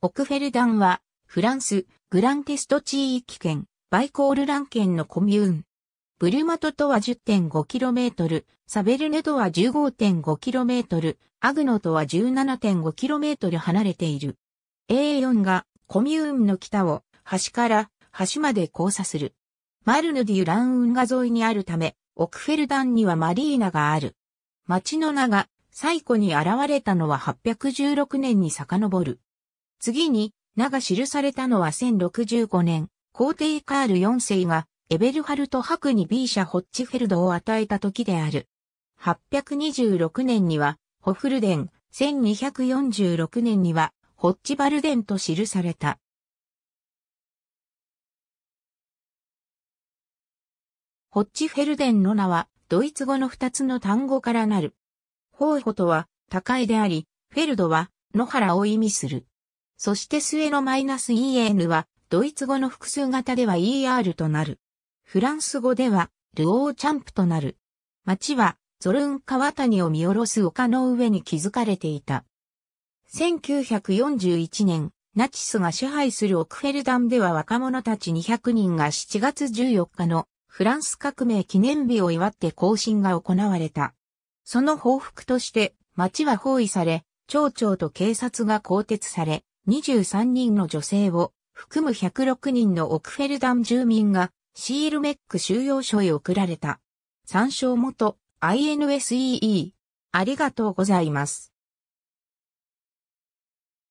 オクフェルダンは、フランス、グランテスト地域圏、バイコールラン圏のコミューン。ブルマトとは 10.5km、サベルネとは 15.5km、アグノとは 17.5km 離れている。A4 がコミューンの北を端から端まで交差する。マルヌディュラン運河沿いにあるため、オクフェルダンにはマリーナがある。町の名が最古に現れたのは816年に遡る。次に、名が記されたのは1065年、皇帝カール4世が、エベルハルトクに B 社ホッチフェルドを与えた時である。826年には、ホフルデン、1246年には、ホッチバルデンと記された。ホッチフェルデンの名は、ドイツ語の二つの単語からなる。ホーホとは、高いであり、フェルドは、野原を意味する。そして末のマイナス en は、ドイツ語の複数型では er となる。フランス語では、ルオーチャンプとなる。町は、ゾルン川谷を見下ろす丘の上に築かれていた。1941年、ナチスが支配するオクフェルダムでは若者たち200人が7月14日のフランス革命記念日を祝って行進が行われた。その報復として、町は包囲され、町長と警察が更迭され、23人の女性を含む106人のオクフェルダン住民がシールメック収容所へ送られた。参照元 INSEE。ありがとうございます。